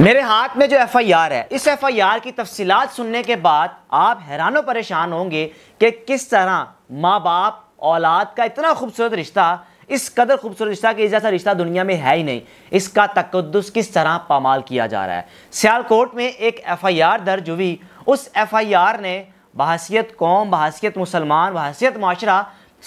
मेरे हाथ में जो एफ आई आर है इस एफ आई आर की तफसीत सुनने के बाद आप हैरानों परेशान होंगे कि किस तरह माँ बाप औलाद का इतना खूबसूरत रिश्ता इस कदर खूबसूरत रिश्ता के जैसा रिश्ता दुनिया में है ही नहीं इसका तकदस किस तरह पामाल किया जा रहा है सियालकोट में एक एफ आई आर दर्ज हुई उस एफ आई आर ने बहसीत कौम बहसीत मुसलमान बहसीत माशरा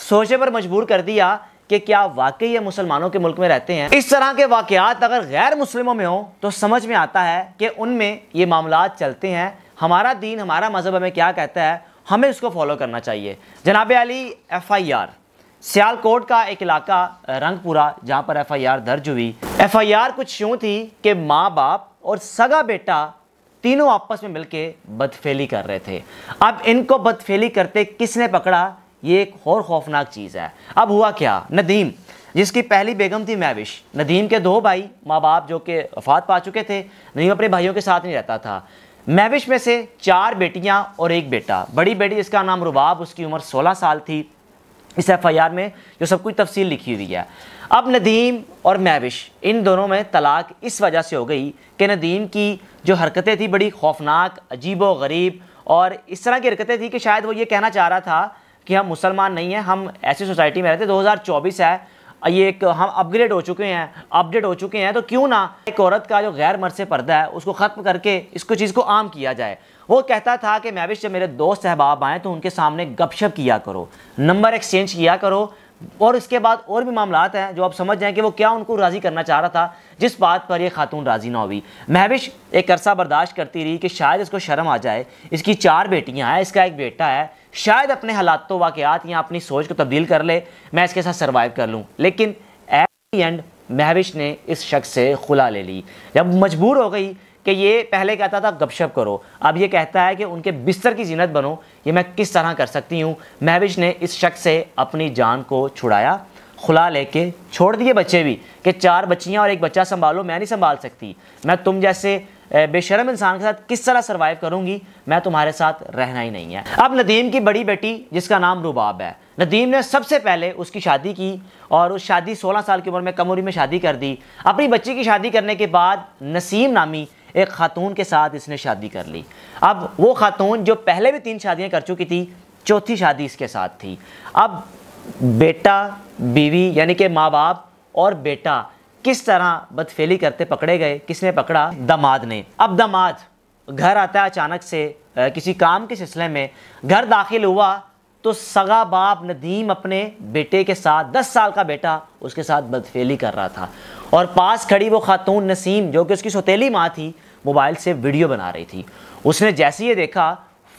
सोचे पर मजबूर कर दिया कि क्या वाकई ये मुसलमानों के मुल्क में रहते हैं इस तरह के वाकयात अगर गैर मुस्लिमों में हो तो समझ में आता है कि उनमें ये मामला चलते हैं हमारा दीन हमारा मज़हब हमें क्या कहता है हमें इसको फॉलो करना चाहिए जनाब Ali F I R Sialkot का एक इलाका रंगपुरा जहाँ पर एफ आई आर दर्ज हुई एफ आई आर कुछ यूँ थी कि माँ बाप और सगा बेटा तीनों आपस में मिलकर बदफेली कर रहे थे अब इनको बदफेली करते किसने पकड़ा ये एक और खौफनाक चीज़ है अब हुआ क्या नदीम जिसकी पहली बेगम थी मैविश नदीम के दो भाई माँ बाप जो कि वफात पा चुके थे नदीम अपने भाइयों के साथ नहीं रहता था मैविश में से चार बेटियाँ और एक बेटा बड़ी बेटी जिसका नाम रुबाब उसकी उम्र सोलह साल थी इस एफ आई आर में जो सब कुछ तफसील लिखी हुई है अब नदीम और मैविश इन दोनों में तलाक इस वजह से हो गई कि नदीम की जो हरकतें थी बड़ी खौफनाक अजीब व गरीब और इस तरह की हरकतें थी कि शायद वो ये कहना चाह रहा था कि हम मुसलमान नहीं हैं हम ऐसी सोसाइटी में रहते हज़ार चौबीस है ये एक हम अपग्रेड हो चुके हैं अपडेट हो चुके हैं तो क्यों ना एक औरत का जो गैर से पर्दा है उसको ख़त्म करके इसको चीज़ को आम किया जाए वो कहता था कि महविश जब मेरे दोस्त सहबाब आएँ तो उनके सामने गपशप किया करो नंबर एक्सचेंज किया करो और इसके बाद और भी मामला हैं जो आप समझ जाएं कि वो क्या उनको राज़ी करना चाह रहा था जिस बात पर यह खातून राज़ी ना हुई महविश एक अरसा बर्दाश्त करती रही कि शायद इसको शर्म आ जाए इसकी चार बेटियां हैं इसका एक बेटा है शायद अपने हालात तो वाक़ात या अपनी सोच को तब्दील कर ले मैं इसके साथ सर्वाइव कर लूँ लेकिन एट दी एंड महविश ने इस शख्स से खुला ले ली जब मजबूर हो गई कि ये पहले कहता था गपशप करो अब ये कहता है कि उनके बिस्तर की जीनत बनो ये मैं किस तरह कर सकती हूँ महविश ने इस शख्स से अपनी जान को छुड़ाया खुला लेके छोड़ दिए बच्चे भी कि चार बच्चियाँ और एक बच्चा संभालो मैं नहीं संभाल सकती मैं तुम जैसे बेशरम इंसान के साथ किस तरह सर्वाइव करूंगी मैं तुम्हारे साथ रहना ही नहीं है अब नदीम की बड़ी बेटी जिसका नाम रुबाब है नदीम ने सबसे पहले उसकी शादी की और उस शादी 16 साल की उम्र में कमोरी में शादी कर दी अपनी बच्ची की शादी करने के बाद नसीम नामी एक खातून के साथ इसने शादी कर ली अब वो खातून जो पहले भी तीन शादियाँ कर चुकी थी चौथी शादी इसके साथ थी अब बेटा बीवी यानी कि माँ बाप और बेटा किस तरह बदफेली करते पकड़े गए किसने पकड़ा दमाद ने अब दमाद घर आता है अचानक से किसी काम के सिलसिले में घर दाखिल हुआ तो सगा बाप नदीम अपने बेटे के साथ दस साल का बेटा उसके साथ बदफेली कर रहा था और पास खड़ी वो खातून नसीम जो कि उसकी सोतीली माँ थी मोबाइल से वीडियो बना रही थी उसने जैसे ही देखा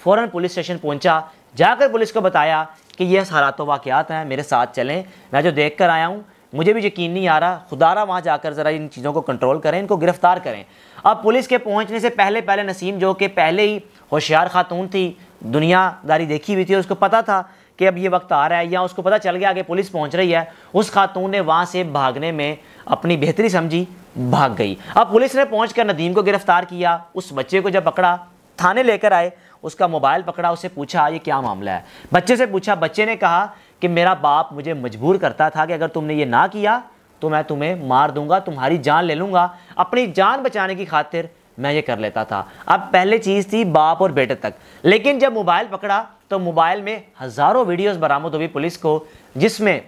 फ़ौर पुलिस स्टेशन पहुँचा जाकर पुलिस को बताया कि यह हालात तो वाक़ात हैं मेरे साथ चलें मैं जो देख कर आया हूँ मुझे भी यकीन नहीं आ रहा खुदारा वहाँ जाकर ज़रा इन चीज़ों को कंट्रोल करें इनको गिरफ़्तार करें अब पुलिस के पहुँचने से पहले पहले नसीम जो कि पहले ही होशियार खातून थी दुनियादारी देखी हुई थी उसको पता था कि अब ये वक्त आ रहा है या उसको पता चल गया आगे पुलिस पहुंच रही है उस खातून ने वहाँ से भागने में अपनी बेहतरी समझी भाग गई अब पुलिस ने पहुँच कर नदीम को गिरफ्तार किया उस बच्चे को जब पकड़ा थाने लेकर आए उसका मोबाइल पकड़ा उससे पूछा ये क्या मामला है बच्चे से पूछा बच्चे ने कहा कि मेरा बाप मुझे मजबूर करता था कि अगर तुमने ये ना किया तो मैं तुम्हें मार दूंगा तुम्हारी जान ले लूँगा अपनी जान बचाने की खातिर मैं ये कर लेता था अब पहले चीज़ थी बाप और बेटे तक लेकिन जब मोबाइल पकड़ा तो मोबाइल में हज़ारों वीडियोस बरामद हुई पुलिस को जिसमें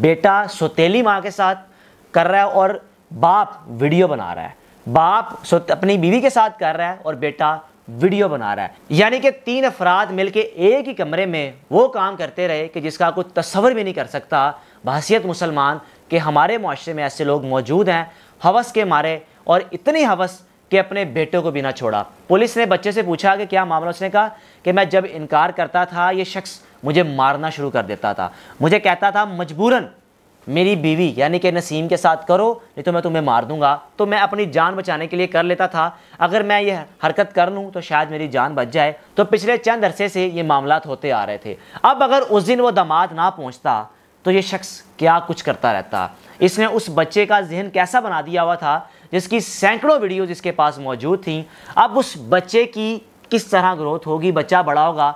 बेटा सोतेली माँ के साथ कर रहा है और बाप वीडियो बना रहा है बाप अपनी बीवी के साथ कर रहा है और बेटा वीडियो बना रहा है यानी कि तीन अफराद मिलकर एक ही कमरे में वो काम करते रहे कि जिसका कोई तस्वर भी नहीं कर सकता बहसीत मुसलमान कि हमारे माशरे में ऐसे लोग मौजूद हैं हवस के मारे और इतनी हवस कि अपने बेटे को बिना छोड़ा पुलिस ने बच्चे से पूछा कि क्या मामला उसने कहा कि मैं जब इनकार करता था ये शख्स मुझे मारना शुरू कर देता था मुझे कहता था मजबूरन मेरी बीवी यानी कि नसीम के साथ करो नहीं तो मैं तुम्हें मार दूंगा तो मैं अपनी जान बचाने के लिए कर लेता था अगर मैं ये हरकत कर लूँ तो शायद मेरी जान बच जाए तो पिछले चंद अरसे से ये मामला होते आ रहे थे अब अगर उस दिन वो दमाद ना पहुँचता तो ये शख्स क्या कुछ करता रहता इसने उस बच्चे का जहन कैसा बना दिया हुआ था जिसकी सैकड़ों वीडियो जिसके पास मौजूद थी अब उस बच्चे की किस तरह ग्रोथ होगी बच्चा बड़ा होगा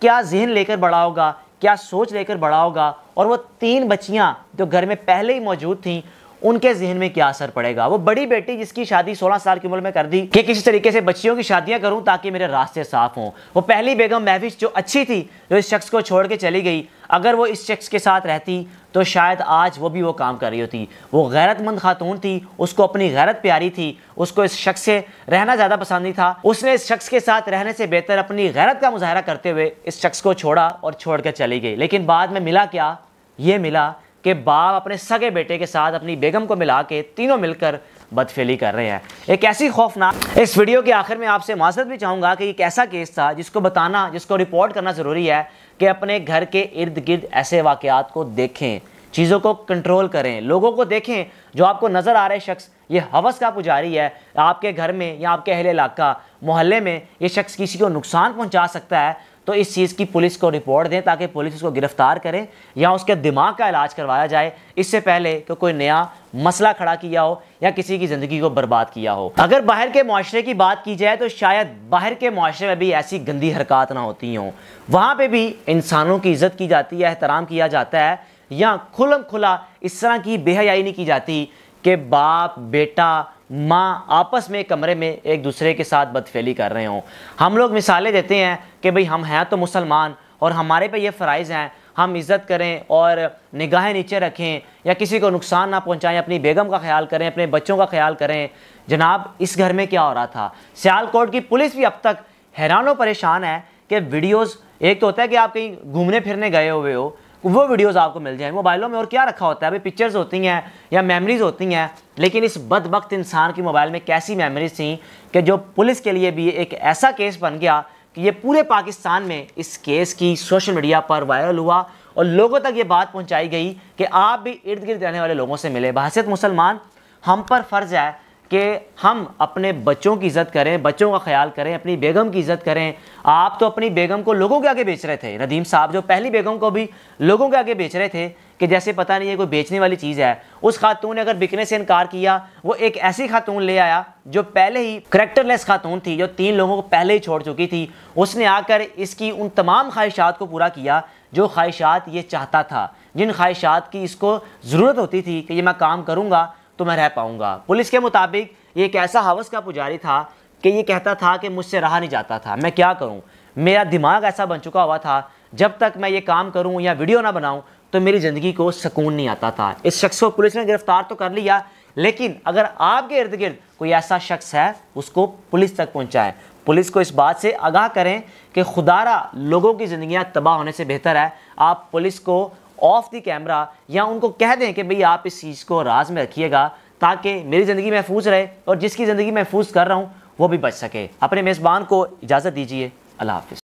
क्या जहन लेकर बड़ा होगा क्या सोच लेकर बड़ा होगा और वो तीन बच्चियाँ जो घर में पहले ही मौजूद थीं उनके जहन में क्या असर पड़ेगा वो बड़ी बेटी जिसकी शादी सोलह साल की उम्र में कर दी कि किसी तरीके से बच्चियों की शादियां करूं ताकि मेरे रास्ते साफ हों वो पहली बेगम महविश जो अच्छी थी जो इस शख्स को छोड़ के चली गई अगर वो इस शख्स के साथ रहती तो शायद आज वो भी वो काम कर रही होती वो गैरतमंद खातून थी उसको अपनी गैरत प्यारी थी उसको इस शख्स से रहना ज़्यादा पसंद नहीं था उसने इस शख्स के साथ रहने से बेहतर अपनी गैरत का मुजाहरा करते हुए इस शख्स को छोड़ा और छोड़ कर चली गई लेकिन बाद में मिला क्या ये मिला कि बाप अपने सगे बेटे के साथ अपनी बेगम को मिला के तीनों मिलकर बदफेली कर रहे हैं एक ऐसी खौफनाक इस वीडियो के आखिर में आपसे माजरत भी चाहूँगा कि एक ऐसा केस था जिसको बताना जिसको रिपोर्ट करना ज़रूरी है कि अपने घर के इर्द गिर्द ऐसे वाक़ात को देखें चीज़ों को कंट्रोल करें लोगों को देखें जो आपको नज़र आ रहे शख्स ये हवस का पुजारी है आपके घर में या आपके अहले इलाका मोहल्ले में ये शख्स किसी को नुकसान पहुंचा सकता है तो इस चीज़ की पुलिस को रिपोर्ट दें ताकि पुलिस उसको गिरफ्तार करे या उसके दिमाग का इलाज करवाया जाए इससे पहले कि कोई नया मसला खड़ा किया हो या किसी की ज़िंदगी को बर्बाद किया हो अगर बाहर के माशरे की बात की जाए तो शायद बाहर के माशरे में भी ऐसी गंदी हरकत ना होती हों वहाँ पर भी इंसानों की इज़्ज़त की जाती है एहतराम किया जाता है या खुलम खुला इस तरह की बेहयाई नहीं की जाती कि बाप बेटा माँ आपस में कमरे में एक दूसरे के साथ बदफेली कर रहे हों हम लोग मिसालें देते हैं कि भाई हम हैं तो मुसलमान और हमारे पे ये फ़रज़ हैं हम इज़्ज़त करें और निगाहें नीचे रखें या किसी को नुकसान ना पहुंचाएं अपनी बेगम का ख्याल करें अपने बच्चों का ख्याल करें जनाब इस घर में क्या हो रहा था सियालकोट की पुलिस भी अब तक हैरान परेशान है कि वीडियोज़ एक तो होता है कि आप कहीं घूमने फिरने गए हुए हो वो वीडियोस आपको मिल जाएंगे मोबाइलों में और क्या रखा होता है भाई पिक्चर्स होती हैं या मेमोरीज होती हैं लेकिन इस बदबक इंसान की मोबाइल में कैसी मेमोरीज थी कि जो पुलिस के लिए भी एक ऐसा केस बन गया कि ये पूरे पाकिस्तान में इस केस की सोशल मीडिया पर वायरल हुआ और लोगों तक ये बात पहुँचाई गई कि आप भी इर्द गिर्द रहने वाले लोगों से मिले बहसीत मुसलमान हम पर फ़र्ज़ है कि हम अपने बच्चों की इज्जत करें बच्चों का ख्याल करें अपनी बेगम की इज्जत करें आप तो अपनी बेगम को लोगों के आगे बेच रहे थे नदीम साहब जो पहली बेगम को भी लोगों के आगे बेच रहे थे कि जैसे पता नहीं है कोई बेचने वाली चीज़ है उस खातून ने अगर बिकने से इनकार किया वो एक ऐसी खातून ले आया जो पहले ही करेक्टरलेस खातून थी जो तीन लोगों को पहले ही छोड़ चुकी थी उसने आकर इसकी उन तमाम ख्वाहिशात को पूरा किया जो ख्वाहिशात ये चाहता था जिन ख्वाहिशात की इसको ज़रूरत होती थी कि ये मैं काम करूँगा तो मैं रह पाऊंगा पुलिस के मुताबिक ये एक ऐसा हवस का पुजारी था कि ये कहता था कि मुझसे रहा नहीं जाता था मैं क्या करूँ मेरा दिमाग ऐसा बन चुका हुआ था जब तक मैं ये काम करूँ या वीडियो ना बनाऊँ तो मेरी ज़िंदगी को सुकून नहीं आता था इस शख्स को पुलिस ने गिरफ्तार तो कर लिया लेकिन अगर आपके इर्द गिर्द कोई ऐसा शख्स है उसको पुलिस तक पहुँचाएँ पुलिस को इस बात से आगाह करें कि खुदारा लोगों की ज़िंदियाँ तबाह होने से बेहतर है आप पुलिस को ऑफ दी कैमरा या उनको कह दें कि भाई आप इस चीज़ को राज में रखिएगा ताकि मेरी ज़िंदगी महफूज रहे और जिसकी ज़िंदगी महफूज कर रहा हूँ वो भी बच सके अपने मेज़बान को इजाज़त दीजिए अल्लाह हाफिज़